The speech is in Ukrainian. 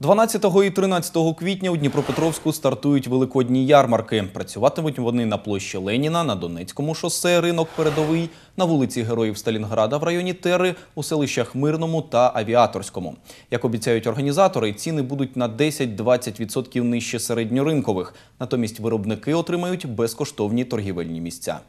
12 і 13 квітня у Дніпропетровську стартують великодні ярмарки. Працюватимуть вони на площі Леніна, на Донецькому шосе, ринок передовий, на вулиці Героїв Сталінграда в районі Тери, у селищах Мирному та Авіаторському. Як обіцяють організатори, ціни будуть на 10-20% нижче середньоринкових. Натомість виробники отримають безкоштовні торгівельні місця.